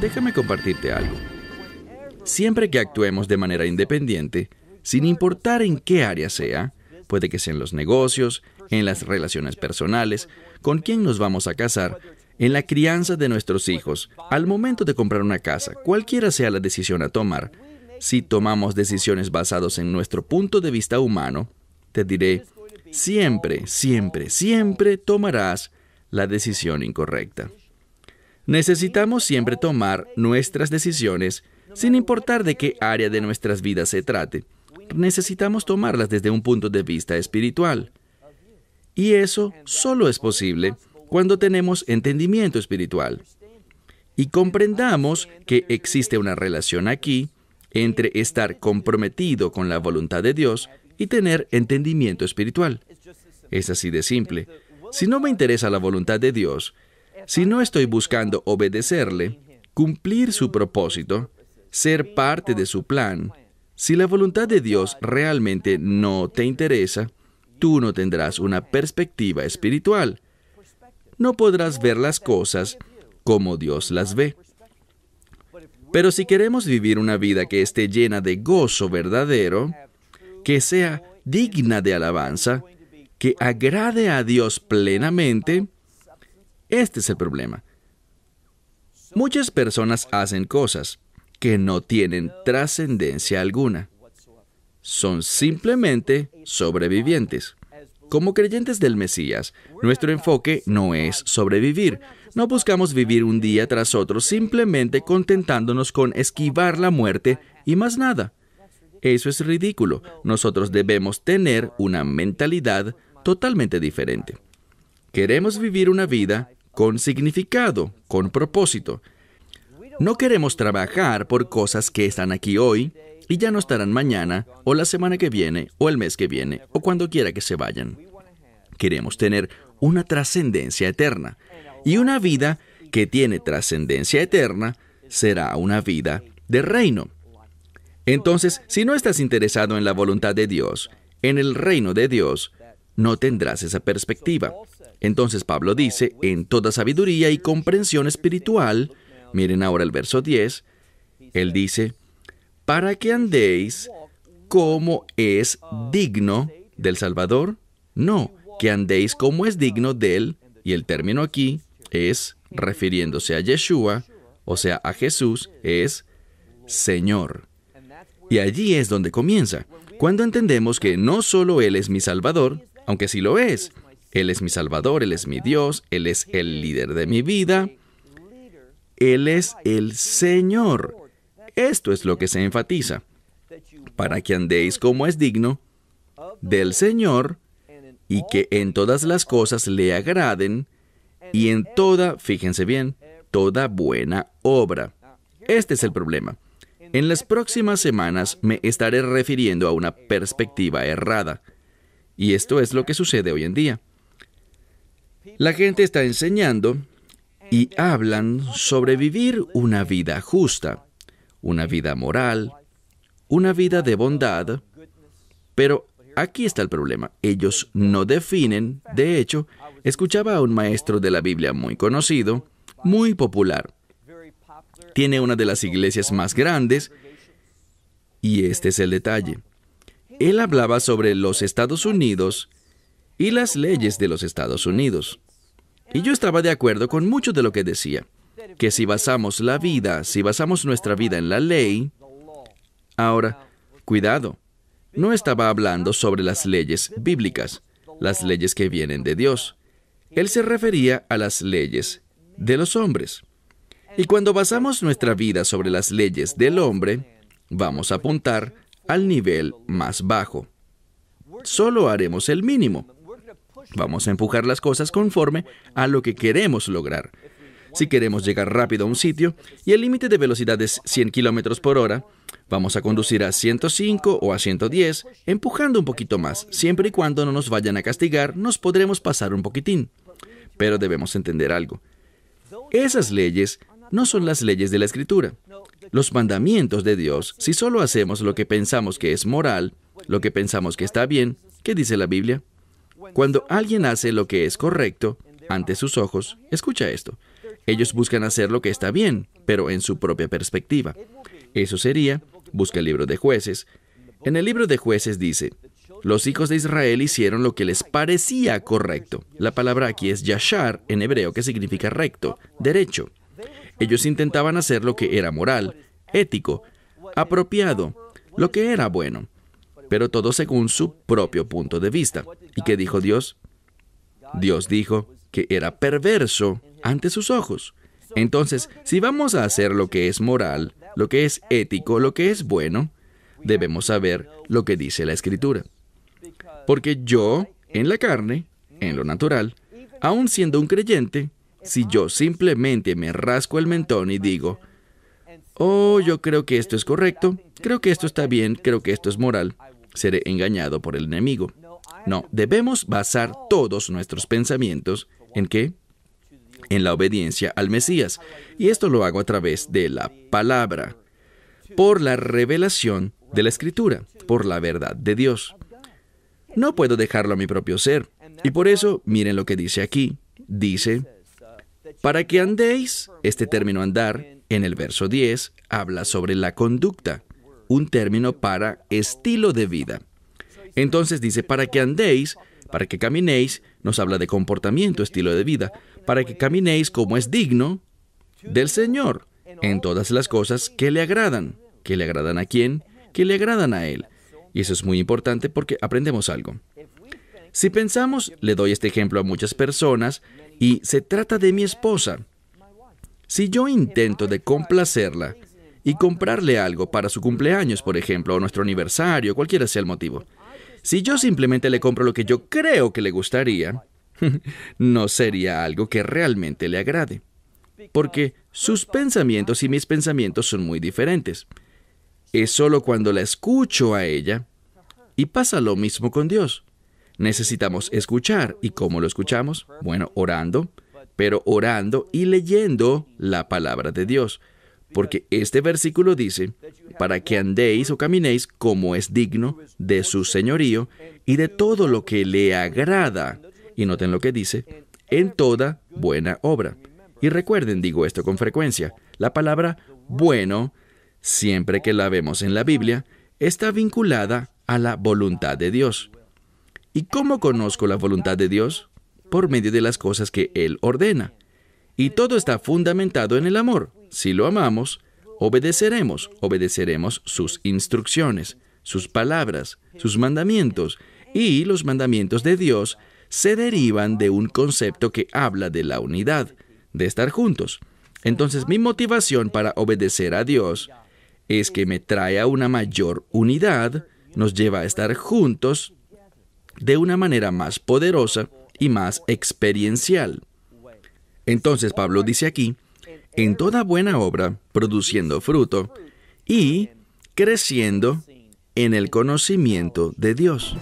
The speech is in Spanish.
Déjame compartirte algo. Siempre que actuemos de manera independiente, sin importar en qué área sea, puede que sea en los negocios, en las relaciones personales, con quién nos vamos a casar, en la crianza de nuestros hijos, al momento de comprar una casa, cualquiera sea la decisión a tomar, si tomamos decisiones basadas en nuestro punto de vista humano, te diré, siempre, siempre, siempre tomarás la decisión incorrecta. Necesitamos siempre tomar nuestras decisiones sin importar de qué área de nuestras vidas se trate. Necesitamos tomarlas desde un punto de vista espiritual. Y eso solo es posible cuando tenemos entendimiento espiritual y comprendamos que existe una relación aquí entre estar comprometido con la voluntad de Dios y tener entendimiento espiritual. Es así de simple. Si no me interesa la voluntad de Dios, si no estoy buscando obedecerle, cumplir su propósito, ser parte de su plan, si la voluntad de Dios realmente no te interesa, tú no tendrás una perspectiva espiritual. No podrás ver las cosas como Dios las ve. Pero si queremos vivir una vida que esté llena de gozo verdadero, que sea digna de alabanza, que agrade a Dios plenamente, este es el problema. Muchas personas hacen cosas que no tienen trascendencia alguna. Son simplemente sobrevivientes. Como creyentes del Mesías, nuestro enfoque no es sobrevivir. No buscamos vivir un día tras otro simplemente contentándonos con esquivar la muerte y más nada. Eso es ridículo. Nosotros debemos tener una mentalidad totalmente diferente. Queremos vivir una vida con significado, con propósito. No queremos trabajar por cosas que están aquí hoy y ya no estarán mañana o la semana que viene o el mes que viene o cuando quiera que se vayan. Queremos tener una trascendencia eterna y una vida que tiene trascendencia eterna será una vida de reino. Entonces, si no estás interesado en la voluntad de Dios, en el reino de Dios, no tendrás esa perspectiva. Entonces Pablo dice, en toda sabiduría y comprensión espiritual, miren ahora el verso 10, él dice, para que andéis como es digno del Salvador, no, que andéis como es digno de él, y el término aquí es, refiriéndose a Yeshua, o sea, a Jesús, es Señor. Y allí es donde comienza, cuando entendemos que no solo Él es mi Salvador, aunque sí lo es, él es mi Salvador, Él es mi Dios, Él es el líder de mi vida, Él es el Señor. Esto es lo que se enfatiza, para que andéis como es digno del Señor y que en todas las cosas le agraden y en toda, fíjense bien, toda buena obra. Este es el problema. En las próximas semanas me estaré refiriendo a una perspectiva errada. Y esto es lo que sucede hoy en día. La gente está enseñando y hablan sobre vivir una vida justa, una vida moral, una vida de bondad, pero aquí está el problema. Ellos no definen, de hecho, escuchaba a un maestro de la Biblia muy conocido, muy popular. Tiene una de las iglesias más grandes y este es el detalle. Él hablaba sobre los Estados Unidos y las leyes de los Estados Unidos. Y yo estaba de acuerdo con mucho de lo que decía, que si basamos la vida, si basamos nuestra vida en la ley, ahora, cuidado, no estaba hablando sobre las leyes bíblicas, las leyes que vienen de Dios. Él se refería a las leyes de los hombres. Y cuando basamos nuestra vida sobre las leyes del hombre, vamos a apuntar al nivel más bajo. Solo haremos el mínimo. Vamos a empujar las cosas conforme a lo que queremos lograr. Si queremos llegar rápido a un sitio y el límite de velocidad es 100 km por hora, vamos a conducir a 105 o a 110, empujando un poquito más. Siempre y cuando no nos vayan a castigar, nos podremos pasar un poquitín. Pero debemos entender algo. Esas leyes no son las leyes de la Escritura. Los mandamientos de Dios, si solo hacemos lo que pensamos que es moral, lo que pensamos que está bien, ¿qué dice la Biblia? Cuando alguien hace lo que es correcto ante sus ojos, escucha esto. Ellos buscan hacer lo que está bien, pero en su propia perspectiva. Eso sería, busca el libro de jueces. En el libro de jueces dice, los hijos de Israel hicieron lo que les parecía correcto. La palabra aquí es yashar en hebreo que significa recto, derecho. Ellos intentaban hacer lo que era moral, ético, apropiado, lo que era bueno pero todo según su propio punto de vista. ¿Y qué dijo Dios? Dios dijo que era perverso ante sus ojos. Entonces, si vamos a hacer lo que es moral, lo que es ético, lo que es bueno, debemos saber lo que dice la Escritura. Porque yo, en la carne, en lo natural, aun siendo un creyente, si yo simplemente me rasco el mentón y digo, oh, yo creo que esto es correcto, creo que esto está bien, creo que esto es moral, seré engañado por el enemigo. No, debemos basar todos nuestros pensamientos en qué? En la obediencia al Mesías. Y esto lo hago a través de la palabra, por la revelación de la escritura, por la verdad de Dios. No puedo dejarlo a mi propio ser. Y por eso, miren lo que dice aquí. Dice, para que andéis, este término andar, en el verso 10, habla sobre la conducta un término para estilo de vida. Entonces dice, para que andéis, para que caminéis, nos habla de comportamiento, estilo de vida, para que caminéis como es digno del Señor, en todas las cosas que le agradan. ¿Que le agradan a quién? Que le agradan a Él. Y eso es muy importante porque aprendemos algo. Si pensamos, le doy este ejemplo a muchas personas, y se trata de mi esposa. Si yo intento de complacerla y comprarle algo para su cumpleaños, por ejemplo, o nuestro aniversario, cualquiera sea el motivo. Si yo simplemente le compro lo que yo creo que le gustaría, no sería algo que realmente le agrade. Porque sus pensamientos y mis pensamientos son muy diferentes. Es solo cuando la escucho a ella, y pasa lo mismo con Dios. Necesitamos escuchar. ¿Y cómo lo escuchamos? Bueno, orando, pero orando y leyendo la palabra de Dios. Porque este versículo dice, para que andéis o caminéis como es digno de su señorío y de todo lo que le agrada. Y noten lo que dice, en toda buena obra. Y recuerden, digo esto con frecuencia, la palabra bueno, siempre que la vemos en la Biblia, está vinculada a la voluntad de Dios. ¿Y cómo conozco la voluntad de Dios? Por medio de las cosas que Él ordena. Y todo está fundamentado en el amor si lo amamos, obedeceremos, obedeceremos sus instrucciones, sus palabras, sus mandamientos, y los mandamientos de Dios se derivan de un concepto que habla de la unidad, de estar juntos. Entonces mi motivación para obedecer a Dios es que me trae a una mayor unidad, nos lleva a estar juntos de una manera más poderosa y más experiencial. Entonces Pablo dice aquí, en toda buena obra, produciendo fruto y creciendo en el conocimiento de Dios.